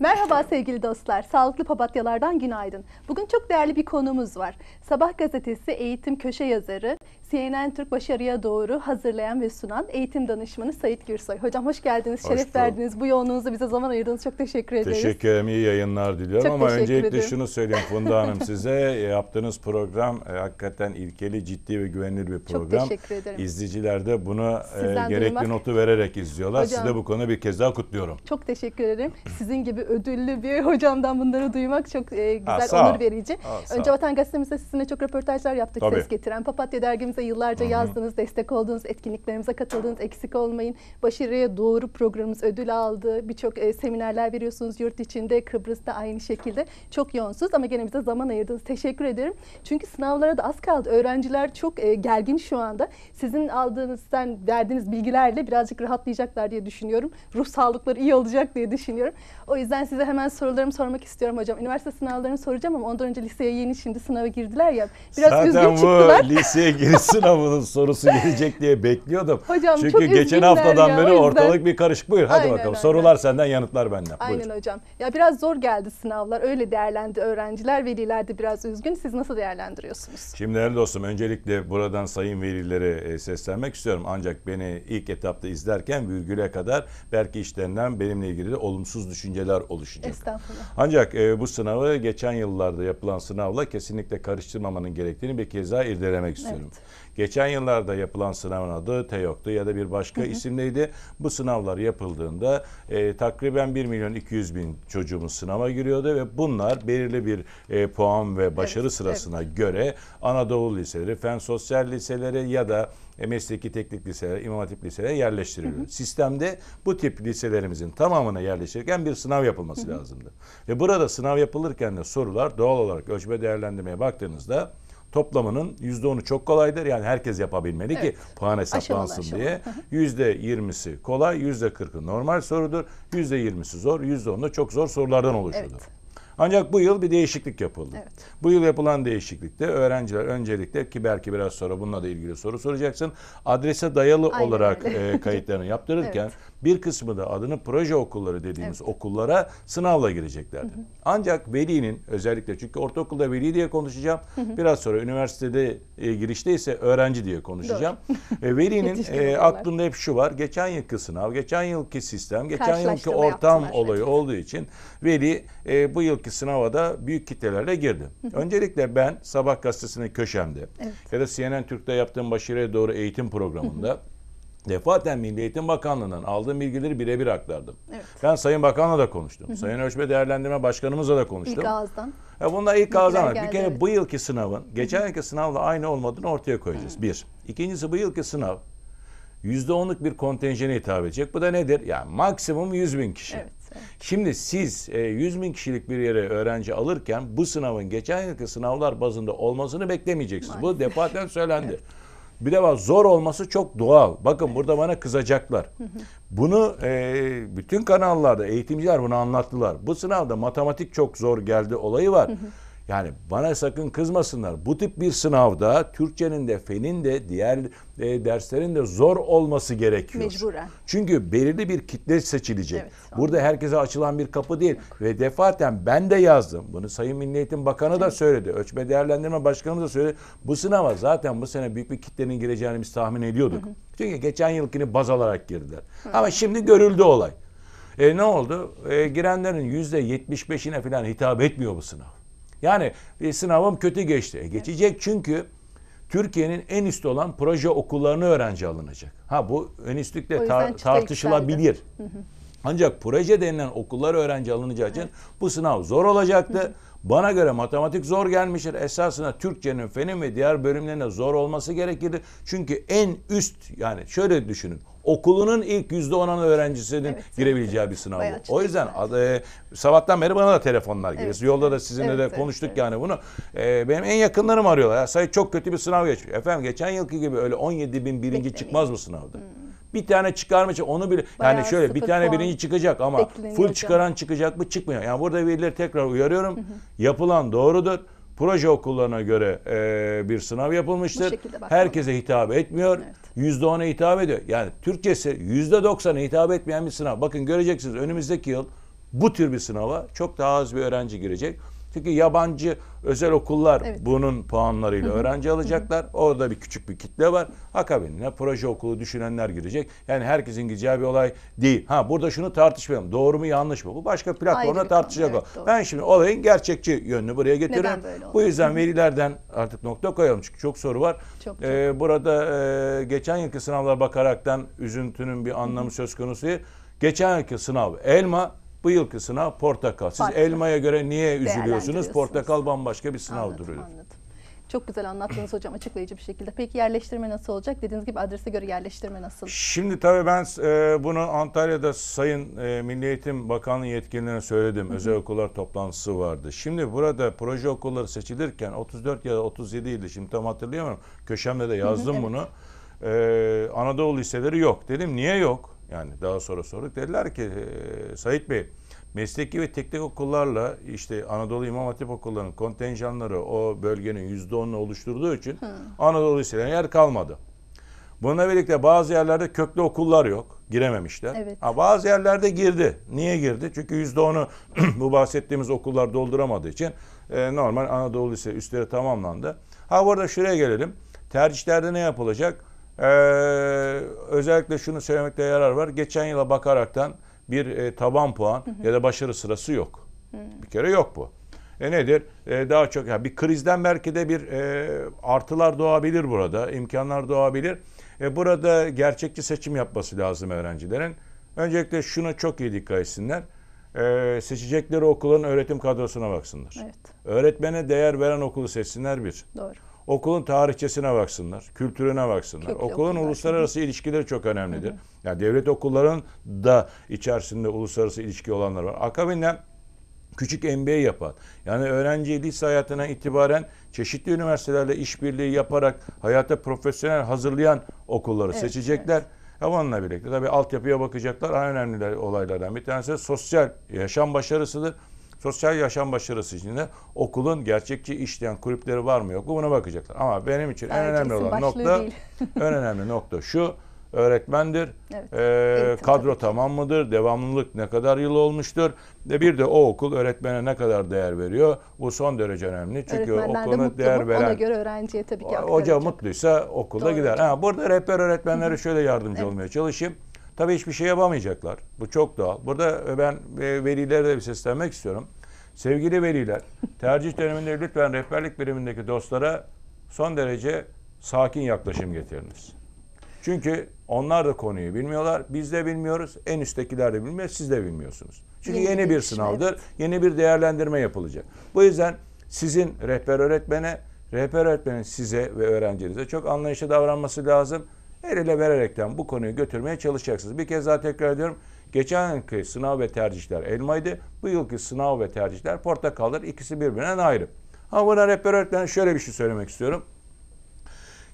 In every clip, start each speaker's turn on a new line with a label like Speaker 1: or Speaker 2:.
Speaker 1: Merhaba sevgili dostlar. Sağlıklı Papatyalardan günaydın. Bugün çok değerli bir konuğumuz var. Sabah gazetesi eğitim köşe yazarı, CNN Türk Başarıya Doğru hazırlayan ve sunan eğitim danışmanı Sait Gürsoy. Hocam hoş geldiniz, hoş şeref verdiniz. Bu yoğunluğunuzu bize zaman ayırdınız. Çok teşekkür ederiz. Teşekkür
Speaker 2: ederim, iyi yayınlar diliyorum. Çok Ama öncelikle ederim. şunu söyleyeyim Funda Hanım size. E, yaptığınız program e, hakikaten ilkeli, ciddi ve güvenilir bir program. Çok teşekkür ederim. İzleyiciler de bunu e, gerekli duymak... notu vererek izliyorlar. Hocam, Size bu konu bir kez daha kutluyorum.
Speaker 1: Çok teşekkür ederim. Sizin gibi ödüllü bir hocamdan bunları duymak çok e, güzel, ha, onur verici. Ha, Önce Vatan Gazetemizde sizinle çok röportajlar yaptık. Tabii. Ses getiren Papatya dergimize yıllarca yazdığınız, destek olduğunuz, etkinliklerimize katıldığınız eksik olmayın. Başarıya doğru programımız ödül aldı. Birçok e, seminerler veriyorsunuz yurt içinde, Kıbrıs'ta aynı şekilde. Çok yoğunsuz ama gene bize zaman ayırdınız. Teşekkür ederim. Çünkü sınavlara da az kaldı. Öğrenciler çok e, gergin şu anda. Sizin aldığınızdan verdiğiniz bilgilerle birazcık rahatlayacaklar diye düşünüyorum. Ruh sağlıkları iyi olacak diye düşünüyorum. O yüzden size hemen sorularımı sormak istiyorum hocam. Üniversite sınavlarını soracağım ama ondan önce liseye yeni şimdi sınava girdiler ya. Biraz Zaten üzgün çıktılar.
Speaker 2: liseye giriş sınavının sorusu gelecek diye bekliyordum. Hocam Çünkü çok geçen haftadan ya, beri yüzden... ortalık bir karışık. Buyur hadi Aynen bakalım. Öyle. Sorular senden, yanıtlar benden. Aynen Buyur.
Speaker 1: hocam. Ya biraz zor geldi sınavlar. Öyle değerlendi öğrenciler, veliler de biraz üzgün. Siz nasıl değerlendiriyorsunuz?
Speaker 2: Şimdi değerli dostum öncelikle buradan sayın velilere e, seslenmek istiyorum. Ancak beni ilk etapta izlerken virgüle kadar belki işlerinden benimle ilgili de olumsuz düşünceler oluşacak. Estağfurullah. Ancak e, bu sınavı geçen yıllarda yapılan sınavla kesinlikle karıştırmamanın gerektiğini bir kez daha irdelemek istiyorum. Evet. Geçen yıllarda yapılan sınavın adı TEOK'tu ya da bir başka hı hı. Bu sınavlar yapıldığında e, takriben 1 milyon 200 bin çocuğumuz sınava giriyordu ve bunlar belirli bir e, puan ve başarı evet, sırasına evet. göre Anadolu liseleri, fen sosyal liseleri ya da e, mesleki teknik liselere, imam hatip liselere yerleştiriliyor. Hı hı. Sistemde bu tip liselerimizin tamamına yerleştirirken bir sınav yapılması hı hı. lazımdı. Ve burada sınav yapılırken de sorular doğal olarak ölçme değerlendirmeye baktığınızda toplamının %10'u çok kolaydır. Yani herkes yapabilmeli evet. ki puan hesaplansın aşamalı, diye. Yüzde %20'si kolay, yüzde %40'ı normal sorudur. yüzde %20'si zor, yüzde %10'u çok zor sorulardan oluşudur. Evet. Ancak bu yıl bir değişiklik yapıldı. Evet. Bu yıl yapılan değişiklikte öğrenciler öncelikle ki belki biraz sonra bununla da ilgili soru soracaksın. Adrese dayalı Aynen olarak e, kayıtlarını yaptırırken evet bir kısmı da adını proje okulları dediğimiz evet. okullara sınavla gireceklerdi. Hı hı. Ancak velinin özellikle çünkü ortaokulda veli diye konuşacağım. Hı hı. Biraz sonra üniversitede e, girişte ise öğrenci diye konuşacağım. E, velinin e, aklında hep şu var. Geçen yılki sınav, geçen yılki sistem, geçen yılki ortam olayı olduğu için veli e, bu yılki sınava da büyük kitlelerle girdi. Hı hı. Öncelikle ben Sabah gazetesinin köşemde evet. ya da CNN Türk'te yaptığım başarıya doğru eğitim programında hı hı defaten Milli Eğitim Bakanlığı'ndan aldığım bilgileri birebir aktardım. Evet. Ben Sayın Bakan'la da konuştum. Hı hı. Sayın Ölçme Değerlendirme Başkanımızla da konuştum. İlk ağızdan. Ya bunlar ilk ağızdan. Bir kere evet. bu yılki sınavın geçen yılki sınavla aynı olmadığını ortaya koyacağız. Hı. Bir. İkincisi bu yılki sınav %10'luk bir kontenjene hitap edecek. Bu da nedir? Yani maksimum 100 bin kişi. Evet, evet. Şimdi siz 100 e, bin kişilik bir yere öğrenci alırken bu sınavın geçen yılki sınavlar bazında olmasını beklemeyeceksiniz. Maalesef. Bu defaten söylendi. evet. Bir de var zor olması çok doğal. Bakın evet. burada bana kızacaklar. Bunu e, bütün kanallarda eğitimciler bunu anlattılar. Bu sınavda matematik çok zor geldi olayı var. Yani bana sakın kızmasınlar. Bu tip bir sınavda Türkçenin de fenin de diğer e, derslerin de zor olması gerekiyor. Mecburen. Çünkü belirli bir kitle seçilecek. Evet, Burada herkese açılan bir kapı değil. Yok. Ve defaten ben de yazdım. Bunu Sayın Milli Eğitim Bakanı evet. da söyledi. Ölçme Değerlendirme Başkanı da söyledi. Bu sınava zaten bu sene büyük bir kitlenin gireceğini biz tahmin ediyorduk. Hı hı. Çünkü geçen yılkini baz alarak girdiler. Hı. Ama şimdi görüldü olay. E, ne oldu? E, girenlerin yüzde yetmiş beşine falan hitap etmiyor bu sınav. Yani e, sınavım kötü geçti. E, geçecek çünkü Türkiye'nin en üst olan proje okullarını öğrenci alınacak. Ha bu en üstlükle tar- tartışılabilir. Hı hı. Ancak proje denilen okullar öğrenci alınacağı için bu sınav zor olacaktı. Bana göre matematik zor gelmiştir. Esasında Türkçenin, fenin ve diğer bölümlerine zor olması gerekirdi. Çünkü en üst yani şöyle düşünün. Okulunun ilk yüzde onan öğrencisinin evet, girebileceği bir sınav bu. O yüzden ad, e, sabahtan beri bana da telefonlar geliyor. Evet. Yolda da sizinle evet, de konuştuk evet, yani bunu. E, benim en yakınlarım arıyorlar. Ya, sayı çok kötü bir sınav geçmiş. Efendim geçen yılki gibi öyle 17 bin birinci Beklemeyin. çıkmaz mı sınavda? Hmm. Bir tane çıkarmayacak onu bile Bayağı yani şöyle bir tane birinci çıkacak ama full çıkaran çıkacak mı çıkmıyor. Yani burada velileri tekrar uyarıyorum. Hı hı. Yapılan doğrudur. Proje okullarına göre e, bir sınav yapılmıştır. Herkese hitap etmiyor. Evet. %10'a hitap ediyor. Yani Türkçesi %90'a hitap etmeyen bir sınav. Bakın göreceksiniz önümüzdeki yıl bu tür bir sınava çok daha az bir öğrenci girecek. Çünkü yabancı özel okullar evet. bunun puanlarıyla öğrenci alacaklar. Orada bir küçük bir kitle var. Akabinde proje okulu düşünenler girecek. Yani herkesin gideceği bir olay değil. Ha burada şunu tartışmayalım. Doğru mu yanlış mı? Bu başka platformda tartışacak evet, o. Doğru. Ben şimdi olayın gerçekçi yönünü buraya getiriyorum. Bu yüzden verilerden artık nokta koyalım. Çünkü çok soru var. Çok, ee, çok. Ee, burada e, geçen yılki sınavlara bakaraktan üzüntünün bir anlamı söz konusu. Geçen yılki sınav elma bu yılki sınav portakal. Siz Farklı. elmaya göre niye üzülüyorsunuz? Portakal bambaşka bir sınav anladım, duruyor. Anladım.
Speaker 1: Çok güzel anlattınız hocam açıklayıcı bir şekilde. Peki yerleştirme nasıl olacak? Dediğiniz gibi adrese göre yerleştirme nasıl?
Speaker 2: Şimdi tabii ben e, bunu Antalya'da Sayın e, Milli Eğitim Bakanlığı yetkililerine söyledim. Hı hı. Özel okullar toplantısı vardı. Şimdi burada proje okulları seçilirken 34 ya da 37 idi şimdi tam hatırlayamıyorum. Köşemde de yazdım hı hı, evet. bunu. E, Anadolu liseleri yok. Dedim niye yok? Yani daha sonra sorduk. Dediler ki e, Sait Bey mesleki ve teknik okullarla işte Anadolu İmam Hatip okullarının kontenjanları o bölgenin yüzde %10'unu oluşturduğu için Hı. Anadolu liselerine yer kalmadı. Bununla birlikte bazı yerlerde köklü okullar yok. Girememişler. Evet. Ha, bazı yerlerde girdi. Niye girdi? Çünkü yüzde onu bu bahsettiğimiz okullar dolduramadığı için e, normal Anadolu Lise üstleri tamamlandı. Ha burada şuraya gelelim. Tercihlerde ne yapılacak? Ee, özellikle şunu söylemekte yarar var. Geçen yıla bakaraktan bir e, taban puan hı hı. ya da başarı sırası yok. Hı. Bir kere yok bu. E nedir? E, daha çok ya bir krizden belki de bir e, artılar doğabilir burada, imkanlar doğabilir. E, burada gerçekçi seçim yapması lazım öğrencilerin. Öncelikle şuna çok iyi dikkat etsinler. E, seçecekleri okulun öğretim kadrosuna baksınlar. Evet. Öğretmene değer veren okulu seçsinler bir. Doğru. Okulun tarihçesine baksınlar, kültürüne baksınlar. Çok okulun uluslararası ilişkileri çok önemlidir. Hı Yani devlet okulların da içerisinde uluslararası ilişki olanlar var. Akabinden küçük MBA yapan, yani öğrenci lise hayatına itibaren çeşitli üniversitelerle işbirliği yaparak hayata profesyonel hazırlayan okulları evet, seçecekler. Evet. Havanla birlikte tabii altyapıya bakacaklar. En önemli olaylardan bir tanesi sosyal yaşam başarısıdır. Sosyal yaşam başarısı için de okulun gerçekçi işleyen kulüpleri var mı yok mu buna bakacaklar. Ama benim için Sadece en önemli olan nokta en önemli nokta şu öğretmendir. Evet, ee, kadro tabii. tamam mıdır? Devamlılık ne kadar yıl olmuştur? Ve bir de o okul öğretmene ne kadar değer veriyor? Bu son derece önemli. Çünkü Öğretmenler de değer veren... Ona göre
Speaker 1: öğrenciye tabii ki aktaracak. Hoca
Speaker 2: mutluysa okulda Doğru gider. Hocam. Ha, burada rehber öğretmenlere şöyle yardımcı evet. olmaya çalışayım. Tabii hiçbir şey yapamayacaklar. Bu çok doğal. Burada ben velilere de bir seslenmek istiyorum. Sevgili veliler, tercih döneminde lütfen rehberlik birimindeki dostlara son derece sakin yaklaşım getiriniz. Çünkü onlar da konuyu bilmiyorlar. Biz de bilmiyoruz. En üsttekiler de bilmiyor. Siz de bilmiyorsunuz. Çünkü yeni, yeni bir sınavdır. Yeni bir değerlendirme yapılacak. Bu yüzden sizin rehber öğretmene, rehber öğretmenin size ve öğrencinize çok anlayışlı davranması lazım el ele vererekten bu konuyu götürmeye çalışacaksınız. Bir kez daha tekrar ediyorum. Geçen yılki sınav ve tercihler elmaydı. Bu yılki sınav ve tercihler portakaldır. İkisi birbirinden ayrı. Ama buna rehber öğretmen şöyle bir şey söylemek istiyorum.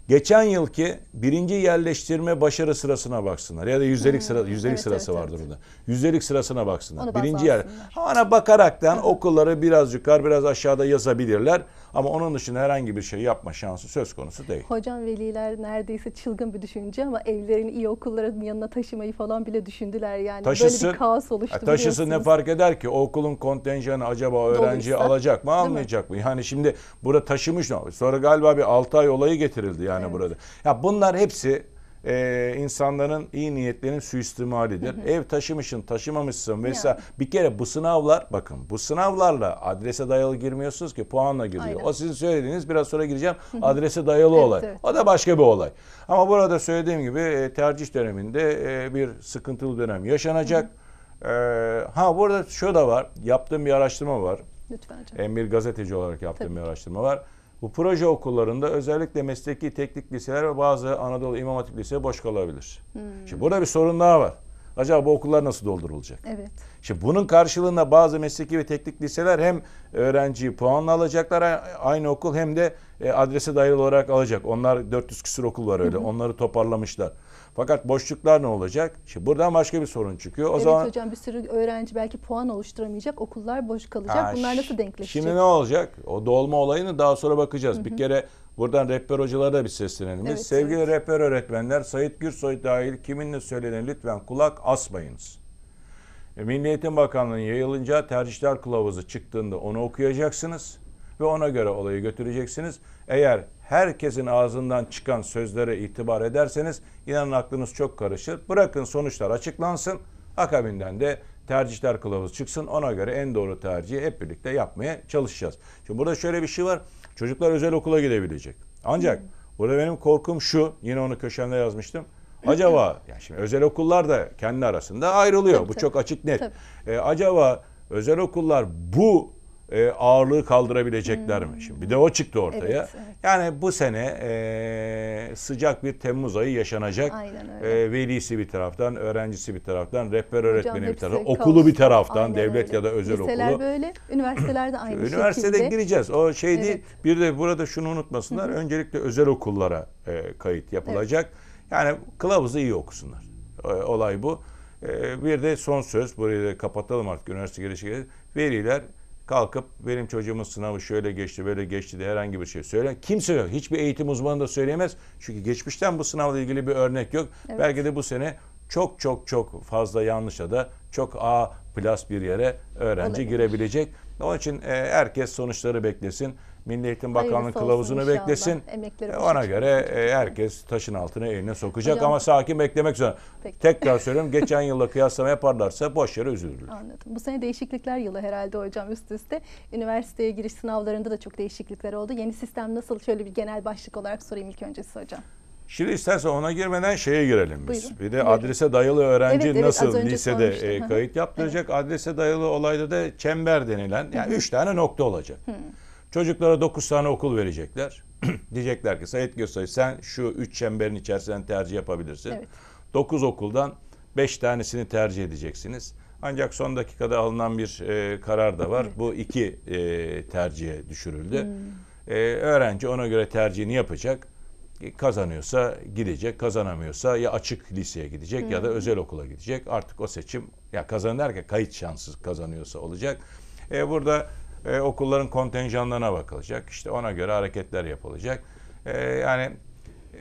Speaker 2: Geçen yılki birinci yerleştirme başarı sırasına baksınlar ya da yüzdelik sıra hmm. yüzdelik evet, sırası evet, vardır evet. burada. Yüzdelik sırasına baksınlar. Onu birinci yer. Ona bakaraktan okulları biraz yukarı biraz aşağıda yazabilirler. Ama onun dışında herhangi bir şey yapma şansı söz konusu değil.
Speaker 1: Hocam veliler neredeyse çılgın bir düşünce ama evlerini iyi okulların yanına taşımayı falan bile düşündüler yani. Taşısın, Böyle bir kaos oluştu. Taşısın ne fark
Speaker 2: eder ki? O okulun kontenjanı acaba öğrenci alacak mı almayacak mı? Yani şimdi burada taşımış mı? Sonra galiba bir 6 ay olayı getirildi yani evet. burada. Ya bunlar hepsi e, insanların iyi niyetlerinin suistimalidir. Ev taşımışsın, taşımamışsın vesaire. Ya. Bir kere bu sınavlar bakın bu sınavlarla adrese dayalı girmiyorsunuz ki puanla giriyor. Aynen. O sizin söylediğiniz biraz sonra gireceğim adrese dayalı evet, olay. Evet. O da başka bir olay. Ama burada söylediğim gibi e, tercih döneminde e, bir sıkıntılı dönem yaşanacak. Hı e, ha burada şu da var. Yaptığım bir araştırma var. Lütfen. Canım. Emir gazeteci olarak yaptığım Tabii. bir araştırma var. Bu proje okullarında özellikle mesleki teknik liseler ve bazı Anadolu İmam Hatip Lisesi boş kalabilir. Hmm. Şimdi burada bir sorun daha var. Acaba bu okullar nasıl doldurulacak? Evet. Şimdi bunun karşılığında bazı mesleki ve teknik liseler hem öğrenciyi puanla alacaklar e, aynı okul hem de e, adrese dayalı olarak alacak. Onlar 400 küsur okul var öyle. Hı hı. Onları toparlamışlar. Fakat boşluklar ne olacak? Şimdi buradan başka bir sorun çıkıyor. O evet zaman,
Speaker 1: hocam bir sürü öğrenci belki puan oluşturamayacak. Okullar boş kalacak. Ha, Bunlar nasıl denkleşecek? Şimdi ne
Speaker 2: olacak? O dolma olayını daha sonra bakacağız. Hı hı. Bir kere buradan rehber hocalara da bir seslenelim. Evet, Sevgili evet. rehber öğretmenler Sayit Gürsoy dahil kiminle söylenen lütfen kulak asmayınız. E, Milli Eğitim Bakanlığı'nın yayılınca tercihler kılavuzu çıktığında onu okuyacaksınız ve ona göre olayı götüreceksiniz. Eğer herkesin ağzından çıkan sözlere itibar ederseniz inanın aklınız çok karışır. Bırakın sonuçlar açıklansın. Akabinden de tercihler kılavuz çıksın. Ona göre en doğru tercihi hep birlikte yapmaya çalışacağız. Şimdi burada şöyle bir şey var. Çocuklar özel okula gidebilecek. Ancak hmm. burada benim korkum şu. Yine onu köşemde yazmıştım. Acaba yani şimdi özel okullar da kendi arasında ayrılıyor. Tabii, Bu tabii. çok açık net. Ee, acaba özel okullar bu e, ağırlığı kaldırabilecekler hmm. mi? Şimdi bir de o çıktı ortaya. Evet, evet. Yani bu sene e, sıcak bir Temmuz ayı yaşanacak. Aynen e, öyle. E, velisi bir taraftan, öğrencisi bir taraftan, rehber öğretmeni bir taraftan, okulu kaos. bir taraftan, Aynen devlet öyle. ya da özel Liseler okulu.
Speaker 1: böyle, üniversitelerde aynı Üniversitede şekilde. Üniversitede gireceğiz. O şey evet.
Speaker 2: Bir de burada şunu unutmasınlar. Hı-hı. Öncelikle özel okullara e, kayıt yapılacak. Evet. Yani kılavuzu iyi okusunlar. E, olay bu. E, bir de son söz. Burayı da kapatalım artık üniversite girişi. Veriler kalkıp benim çocuğumun sınavı şöyle geçti böyle geçti de herhangi bir şey söyle. Kimse yok. Hiçbir eğitim uzmanı da söyleyemez. Çünkü geçmişten bu sınavla ilgili bir örnek yok. Evet. Belki de bu sene çok çok çok fazla yanlışa da çok A plus bir yere öğrenci Olabilir. girebilecek. Onun için e, herkes sonuçları beklesin. Milli Eğitim Bakanlığı kılavuzunu beklesin. E, ona göre e, herkes taşın altına eline sokacak Hocam, ama sakin beklemek zorunda. Peki. Tekrar söylüyorum geçen yılla kıyaslama yaparlarsa boş yere üzülürler.
Speaker 1: Anladım. Bu sene değişiklikler yılı herhalde hocam üst üste. Üniversiteye giriş sınavlarında da çok değişiklikler oldu. Yeni sistem nasıl? Şöyle bir genel başlık olarak sorayım ilk öncesi hocam.
Speaker 2: Şimdi istersen ona girmeden şeye girelim biz. Buyurun. Bir de Buyurun. adrese dayalı öğrenci evet, evet, nasıl lisede e, kayıt yaptıracak? evet. Adrese dayalı olayda da çember denilen yani üç tane nokta olacak. -hı. Çocuklara 9 tane okul verecekler. Diyecekler ki Sayit Gösoy sen şu 3 çemberin içerisinden tercih yapabilirsin. Evet. okuldan 5 tanesini tercih edeceksiniz. Ancak son dakikada alınan bir e, karar da var. Evet. Bu iki e, tercihe düşürüldü. Hmm. E, öğrenci ona göre tercihini yapacak. E, kazanıyorsa gidecek, kazanamıyorsa ya açık liseye gidecek hmm. ya da hmm. özel okula gidecek. Artık o seçim ya kazan kayıt şansı kazanıyorsa olacak. E, burada e, okulların kontenjanlarına bakılacak. İşte ona göre hareketler yapılacak. E, yani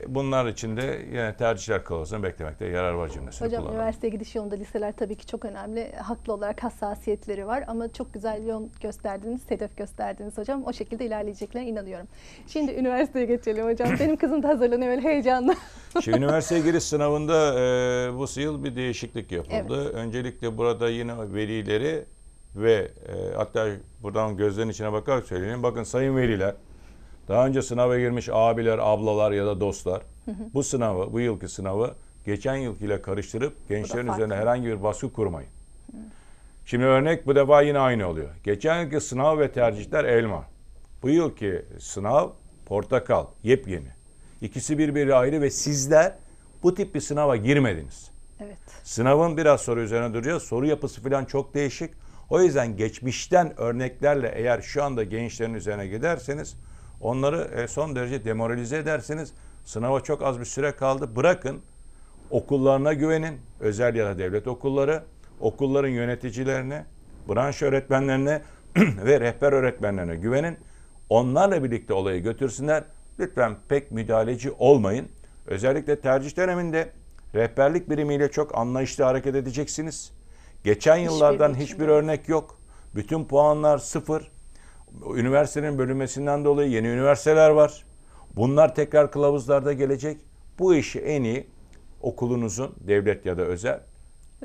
Speaker 2: bunlar için de yani tercihler kılavuzunu beklemekte yarar var cümlesini Hocam kullanalım.
Speaker 1: üniversite gidiş yolunda liseler tabii ki çok önemli. Haklı olarak hassasiyetleri var ama çok güzel yol gösterdiniz, hedef gösterdiniz hocam. O şekilde ilerleyeceklerine inanıyorum. Şimdi üniversiteye geçelim hocam. Benim kızım da hazırlanıyor öyle heyecanlı.
Speaker 2: Şimdi üniversiteye giriş sınavında e, bu yıl bir değişiklik yapıldı. Evet. Öncelikle burada yine velileri ve e, hatta buradan gözlerin içine bakarak söyleyeyim. Bakın sayın veliler, daha önce sınava girmiş abiler, ablalar ya da dostlar bu sınavı, bu yılki sınavı geçen yılkiyle karıştırıp gençlerin üzerine herhangi bir baskı kurmayın. Şimdi örnek bu defa yine aynı oluyor. Geçen yılki sınav ve tercihler elma. Bu yılki sınav portakal, yepyeni. İkisi birbiri ayrı ve sizler bu tip bir sınava girmediniz. Evet. Sınavın biraz soru üzerine duracağız. Soru yapısı falan çok değişik. O yüzden geçmişten örneklerle eğer şu anda gençlerin üzerine giderseniz onları e, son derece demoralize edersiniz. Sınava çok az bir süre kaldı. Bırakın okullarına güvenin. Özel ya da devlet okulları, okulların yöneticilerine, branş öğretmenlerine ve rehber öğretmenlerine güvenin. Onlarla birlikte olayı götürsünler. Lütfen pek müdahaleci olmayın. Özellikle tercih döneminde rehberlik birimiyle çok anlayışlı hareket edeceksiniz. Geçen yıllardan hiçbir, hiçbir örnek yok. Bütün puanlar sıfır. Üniversitenin bölünmesinden dolayı yeni üniversiteler var. Bunlar tekrar kılavuzlarda gelecek. Bu işi en iyi okulunuzun devlet ya da özel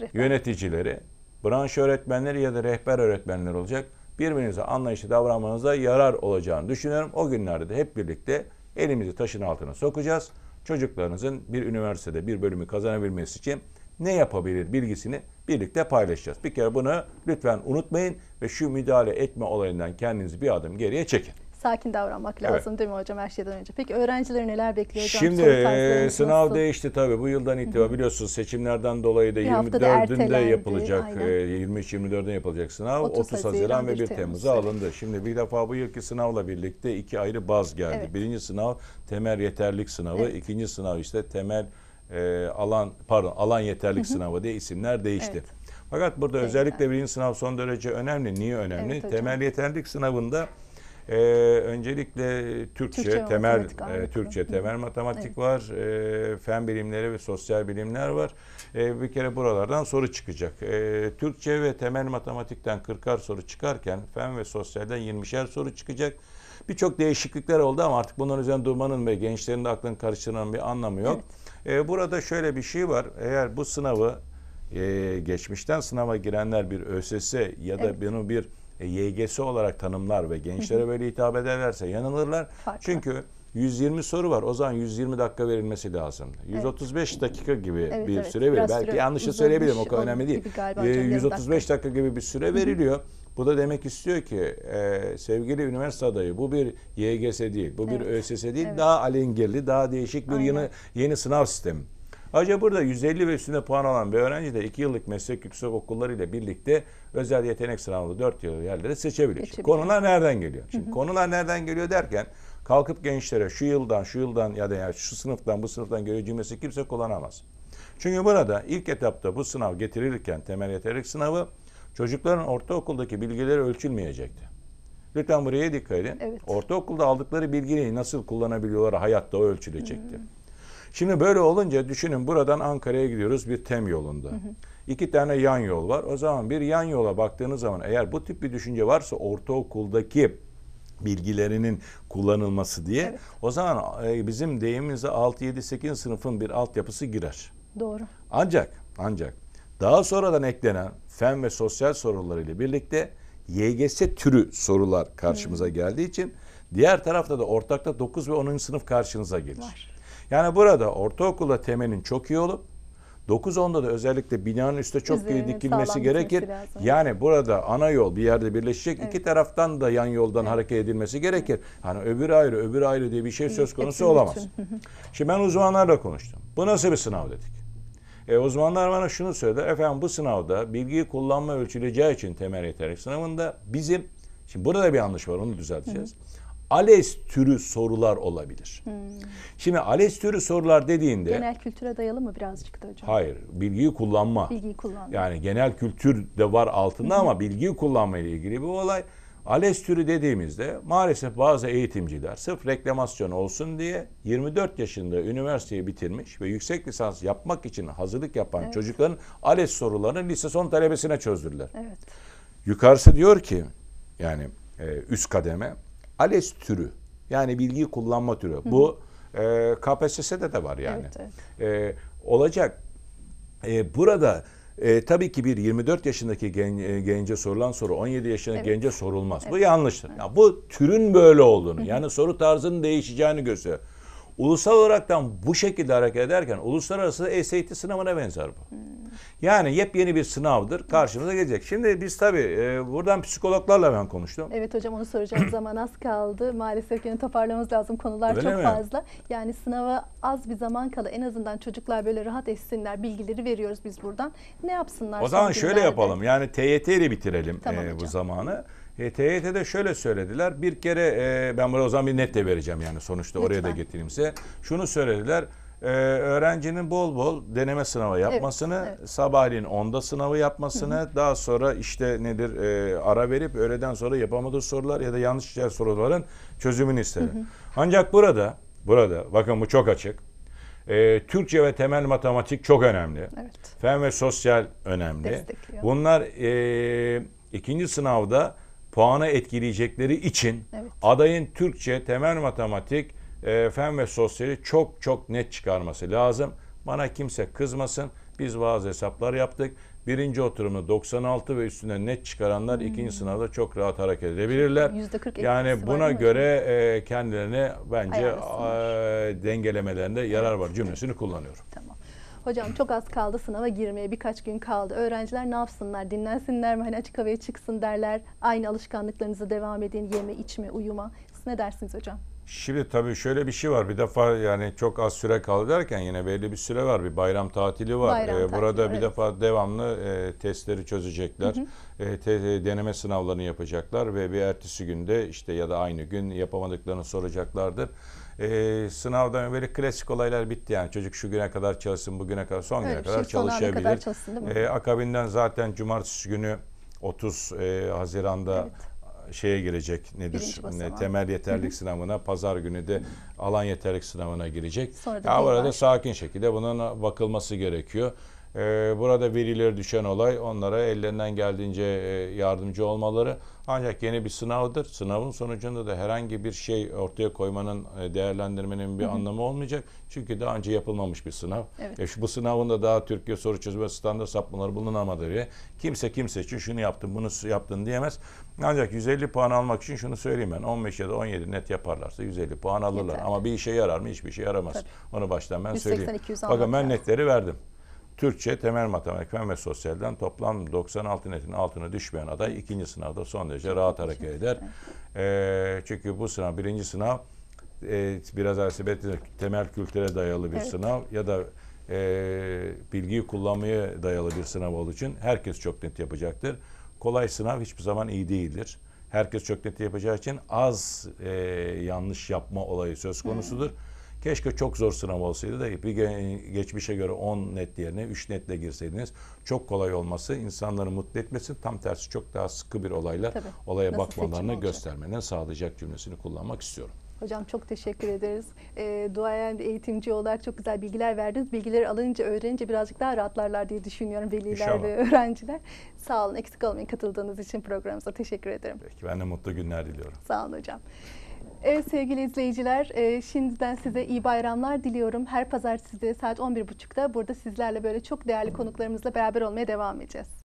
Speaker 2: rehber. yöneticileri, branş öğretmenleri ya da rehber öğretmenler olacak. Birbirinize anlayışlı davranmanıza yarar olacağını düşünüyorum. O günlerde de hep birlikte elimizi taşın altına sokacağız. Çocuklarınızın bir üniversitede bir bölümü kazanabilmesi için ne yapabilir bilgisini birlikte paylaşacağız. Bir kere bunu lütfen unutmayın ve şu müdahale etme olayından kendinizi bir adım geriye çekin.
Speaker 1: Sakin davranmak evet. lazım değil mi hocam her şeyden önce? Peki öğrencileri neler bekliyor hocam? Şimdi e, sınav nasıl?
Speaker 2: değişti tabii bu yıldan itibaren biliyorsunuz seçimlerden dolayı da 24'ünde yapılacak, e, 23-24'ünde yapılacak sınav 30, 30 Haziran, Haziran ve 1 Temmuz'a Temmuz alındı. Şimdi bir defa bu yılki sınavla birlikte iki ayrı baz geldi. Evet. Birinci sınav temel yeterlik sınavı, evet. ikinci sınav işte temel e, alan pardon alan yeterlik sınavı diye isimler değişti. Evet. Fakat burada Değil özellikle birinci sınav son derece önemli. Niye önemli? Evet, temel yeterlik sınavında e, öncelikle Türkçe, Türkçe temel e, Türkçe temel matematik evet. var, e, fen bilimleri ve sosyal bilimler var. E, bir kere buralardan soru çıkacak. E, Türkçe ve temel matematikten 40'ar soru çıkarken fen ve sosyalden 20'şer soru çıkacak. Birçok değişiklikler oldu ama artık bunların üzerine durmanın ve gençlerin de aklını karıştırmanın bir anlamı yok. Evet. E, burada şöyle bir şey var. Eğer bu sınavı e, geçmişten sınava girenler bir ÖSS ya da evet. bunu bir e, YGS olarak tanımlar ve gençlere böyle hitap ederlerse yanılırlar. Farklı. Çünkü 120 soru var. O zaman 120 dakika verilmesi lazım. 135 evet. dakika gibi evet, bir evet. süre veriyor. Belki süre yanlışı söyleyebilirim. O kadar önemli değil. Ee, 135 dakika. dakika gibi bir süre veriliyor. Bu da demek istiyor ki e, sevgili üniversite adayı bu bir YGS değil, bu bir evet. ÖSS değil. Evet. Daha alengirli, daha değişik bir Aynen. yeni yeni sınav sistemi. Ayrıca burada 150 ve üstünde puan alan bir öğrenci de 2 yıllık meslek yüksek okulları ile birlikte özel yetenek sınavı 4 yıl yerleri seçebiliyor. Şimdi konular nereden geliyor? Şimdi konular nereden geliyor derken kalkıp gençlere şu yıldan, şu yıldan ya da ya şu sınıftan, bu sınıftan geliyor kimse kullanamaz. Çünkü burada ilk etapta bu sınav getirilirken temel yeterlik sınavı Çocukların ortaokuldaki bilgileri ölçülmeyecekti. Lütfen buraya dikkat edin. Evet. Ortaokulda aldıkları bilgiyi nasıl kullanabiliyorlar hayatta o ölçülecekti. Hı hı. Şimdi böyle olunca düşünün buradan Ankara'ya gidiyoruz bir tem yolunda. Hı hı. İki tane yan yol var. O zaman bir yan yola baktığınız zaman eğer bu tip bir düşünce varsa ortaokuldaki bilgilerinin kullanılması diye evet. o zaman e, bizim deyimimize 6-7-8 sınıfın bir altyapısı girer. Doğru. Ancak ancak daha sonradan eklenen fen ve sosyal soruları ile birlikte YGS türü sorular karşımıza hmm. geldiği için diğer tarafta da ortakta 9 ve 10. sınıf karşınıza gelir. Var. Yani burada ortaokulda temelin çok iyi olup 9-10'da da özellikle binanın üstte çok iyi dikilmesi gerekir. Yani burada ana yol bir yerde birleşecek. Evet. iki taraftan da yan yoldan evet. hareket edilmesi gerekir. Hani öbür ayrı öbür ayrı diye bir şey söz konusu olamaz. Şimdi ben uzmanlarla konuştum. Bu nasıl bir sınav dedik. E, uzmanlar bana şunu söyledi. Efendim bu sınavda bilgiyi kullanma ölçüleceği için temel yeterlik sınavında bizim şimdi burada da bir yanlış var onu düzelteceğiz. ALES türü sorular olabilir. Hmm. Şimdi ALES türü sorular dediğinde... Genel
Speaker 1: kültüre dayalı mı
Speaker 2: birazcık da hocam? Hayır, bilgiyi kullanma. Bilgiyi kullanma. Yani genel kültür de var altında ama bilgiyi kullanma ile ilgili bir olay. ALES türü dediğimizde maalesef bazı eğitimciler sırf reklamasyon olsun diye 24 yaşında üniversiteyi bitirmiş ve yüksek lisans yapmak için hazırlık yapan evet. çocukların ALES sorularını lise son talebesine çözdürdüler. Evet. Yukarısı diyor ki yani e, üst kademe ALES türü yani bilgiyi kullanma türü. Hı. Bu e, KPSS'de de var yani. Evet, evet. E, olacak. E, burada e, tabii ki bir 24 yaşındaki gen, e, gence sorulan soru 17 yaşındaki evet. gence sorulmaz. Evet. Bu yanlıştır. Evet. Ya, bu türün böyle olduğunu yani soru tarzının değişeceğini gösteriyor. Ulusal olaraktan bu şekilde hareket ederken uluslararası SAT sınavına benzer bu. Hmm. Yani yepyeni bir sınavdır. Karşımıza gelecek. Şimdi biz tabii e, buradan psikologlarla ben konuştum.
Speaker 1: Evet hocam onu soracağım. zaman az kaldı. Maalesef yine toparlamamız lazım. Konular Öyle çok mi? fazla. Yani sınava az bir zaman kala en azından çocuklar böyle rahat etsinler. Bilgileri veriyoruz biz buradan. Ne yapsınlar? O zaman şöyle günlerde? yapalım.
Speaker 2: Yani TYT ile bitirelim tamam, e, bu hocam. zamanı. E, TYT'de şöyle söylediler. Bir kere e, ben burada o zaman bir net de vereceğim yani sonuçta Lütfen. oraya da getireyim size. Şunu söylediler. E, öğrencinin bol bol deneme sınavı yapmasını, evet, evet. sabahleyin onda sınavı yapmasını, daha sonra işte nedir e, ara verip öğleden sonra yapamadığı sorular ya da yanlış soruların çözümünü istedi. Ancak burada, burada bakın bu çok açık. E, Türkçe ve temel matematik çok önemli. Evet. Fen ve sosyal önemli. Bunlar e, ikinci sınavda puana etkileyecekleri için evet. adayın Türkçe, temel matematik, e, fen ve sosyali çok çok net çıkarması lazım. Bana kimse kızmasın. Biz bazı hesaplar yaptık. Birinci oturumda 96 ve üstüne net çıkaranlar hmm. ikinci sınavda çok rahat hareket edebilirler. Yani buna göre e, kendilerine bence e, dengelemelerinde yarar evet. var cümlesini kullanıyorum. Tamam.
Speaker 1: Hocam çok az kaldı sınava girmeye birkaç gün kaldı. Öğrenciler ne yapsınlar? Dinlensinler mi? Hani açık havaya çıksın derler. Aynı alışkanlıklarınızı devam edin. Yeme, içme, uyuma. Siz ne dersiniz hocam?
Speaker 2: Şimdi tabii şöyle bir şey var. Bir defa yani çok az süre kaldı derken yine belli bir süre var. Bir bayram tatili var. Bayram ee, burada tatili, bir defa devamlı e, testleri çözecekler. Hı hı. E, te, e, deneme sınavlarını yapacaklar ve bir ertesi günde işte ya da aynı gün yapamadıklarını soracaklardır e, sınavdan böyle klasik olaylar bitti yani. Çocuk şu güne kadar çalışsın, bugüne kadar, son Öyle güne şey, kadar çalışabilir. Kadar çalışsın, E, akabinden zaten cumartesi günü 30 e, Haziran'da evet. şeye girecek nedir ne, temel yeterlik sınavına pazar günü de alan yeterlik sınavına girecek. Sonra ya orada sakin şekilde bunun bakılması gerekiyor. Ee, burada verileri düşen olay onlara ellerinden geldiğince e, yardımcı olmaları. Ancak yeni bir sınavdır. Sınavın sonucunda da herhangi bir şey ortaya koymanın, e, değerlendirmenin bir hı hı. anlamı olmayacak. Çünkü daha önce yapılmamış bir sınav. Evet. E şu, bu sınavında daha Türkiye soru çözme standart sapmaları bulunamadı diye. Kimse kimse için şunu yaptın, bunu yaptın diyemez. Ancak 150 puan almak için şunu söyleyeyim ben. 15 ya da 17 net yaparlarsa 150 puan alırlar. Yeter. Ama bir işe yarar mı? Hiçbir işe yaramaz. Tabii. Onu baştan ben 180, söyleyeyim. Bakın ben netleri verdim. Türkçe, temel matematikten ve sosyalden toplam 96 netin altına düşmeyen aday ikinci sınavda son derece rahat hareket eder. Ee, çünkü bu sınav, birinci sınav e, biraz evvel temel kültüre dayalı bir evet. sınav ya da e, bilgiyi kullanmaya dayalı bir sınav olduğu için herkes çok net yapacaktır. Kolay sınav hiçbir zaman iyi değildir. Herkes çok net yapacağı için az e, yanlış yapma olayı söz konusudur. Hmm. Keşke çok zor sınav olsaydı da bir geçmişe göre 10 net yerine 3 netle girseydiniz çok kolay olması insanları mutlu etmesin. Tam tersi çok daha sıkı bir olayla Tabii. olaya Nasıl bakmalarını göstermeden sağlayacak cümlesini kullanmak istiyorum.
Speaker 1: Hocam çok teşekkür ederiz. E, duayen eğitimci olarak çok güzel bilgiler verdiniz. Bilgileri alınca, öğrenince birazcık daha rahatlarlar diye düşünüyorum veliler İnşallah. ve öğrenciler. Sağ olun, eksik olmayın katıldığınız için programımıza. Teşekkür ederim.
Speaker 2: Peki ben de mutlu günler diliyorum.
Speaker 1: Sağ olun hocam. Evet sevgili izleyiciler, e, şimdiden size iyi bayramlar diliyorum. Her pazartesi saat 11.30'da burada sizlerle böyle çok değerli konuklarımızla beraber olmaya devam edeceğiz.